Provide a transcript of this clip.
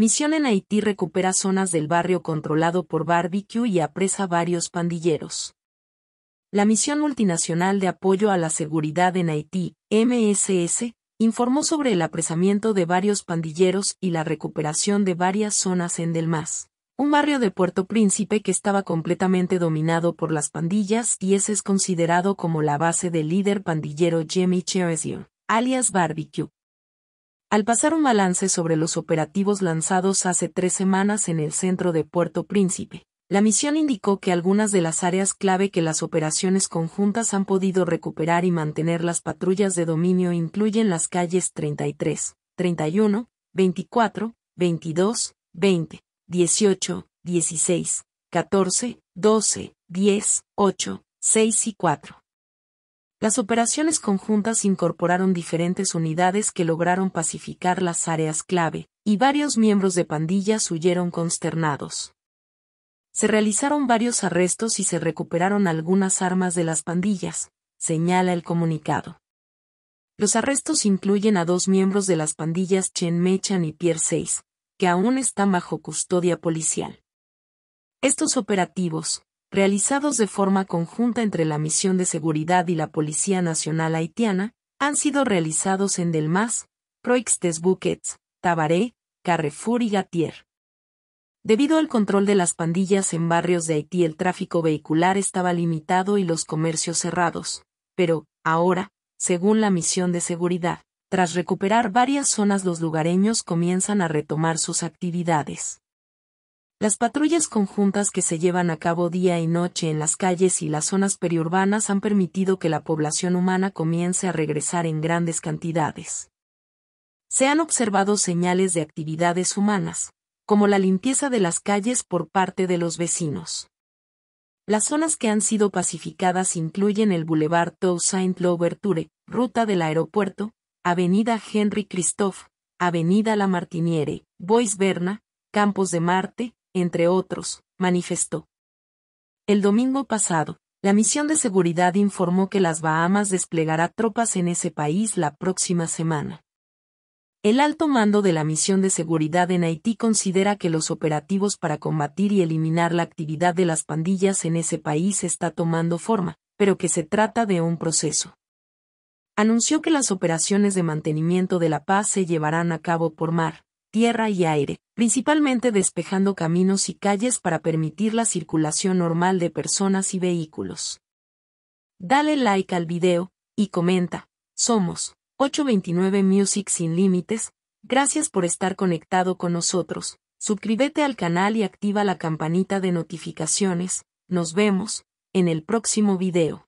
Misión en Haití recupera zonas del barrio controlado por Barbecue y apresa varios pandilleros. La Misión Multinacional de Apoyo a la Seguridad en Haití, MSS, informó sobre el apresamiento de varios pandilleros y la recuperación de varias zonas en Delmas, un barrio de Puerto Príncipe que estaba completamente dominado por las pandillas y ese es considerado como la base del líder pandillero Jimmy Cheresio, alias Barbecue al pasar un balance sobre los operativos lanzados hace tres semanas en el centro de Puerto Príncipe. La misión indicó que algunas de las áreas clave que las operaciones conjuntas han podido recuperar y mantener las patrullas de dominio incluyen las calles 33, 31, 24, 22, 20, 18, 16, 14, 12, 10, 8, 6 y 4. Las operaciones conjuntas incorporaron diferentes unidades que lograron pacificar las áreas clave, y varios miembros de pandillas huyeron consternados. Se realizaron varios arrestos y se recuperaron algunas armas de las pandillas, señala el comunicado. Los arrestos incluyen a dos miembros de las pandillas Chen Mechan y Pierre 6, que aún están bajo custodia policial. Estos operativos, realizados de forma conjunta entre la Misión de Seguridad y la Policía Nacional Haitiana, han sido realizados en Delmas, proix des bouquets Tabaré, Carrefour y Gatier. Debido al control de las pandillas en barrios de Haití el tráfico vehicular estaba limitado y los comercios cerrados, pero, ahora, según la misión de seguridad, tras recuperar varias zonas los lugareños comienzan a retomar sus actividades. Las patrullas conjuntas que se llevan a cabo día y noche en las calles y las zonas periurbanas han permitido que la población humana comience a regresar en grandes cantidades. Se han observado señales de actividades humanas, como la limpieza de las calles por parte de los vecinos. Las zonas que han sido pacificadas incluyen el Boulevard Toussaint Louverture, ruta del aeropuerto, Avenida Henry Christophe, Avenida La Martiniere, Bois Berna, Campos de Marte, entre otros, manifestó. El domingo pasado, la misión de seguridad informó que las Bahamas desplegará tropas en ese país la próxima semana. El alto mando de la misión de seguridad en Haití considera que los operativos para combatir y eliminar la actividad de las pandillas en ese país está tomando forma, pero que se trata de un proceso. Anunció que las operaciones de mantenimiento de la paz se llevarán a cabo por mar, tierra y aire, principalmente despejando caminos y calles para permitir la circulación normal de personas y vehículos. Dale like al video, y comenta, somos 829 Music Sin Límites, gracias por estar conectado con nosotros, suscríbete al canal y activa la campanita de notificaciones, nos vemos, en el próximo video.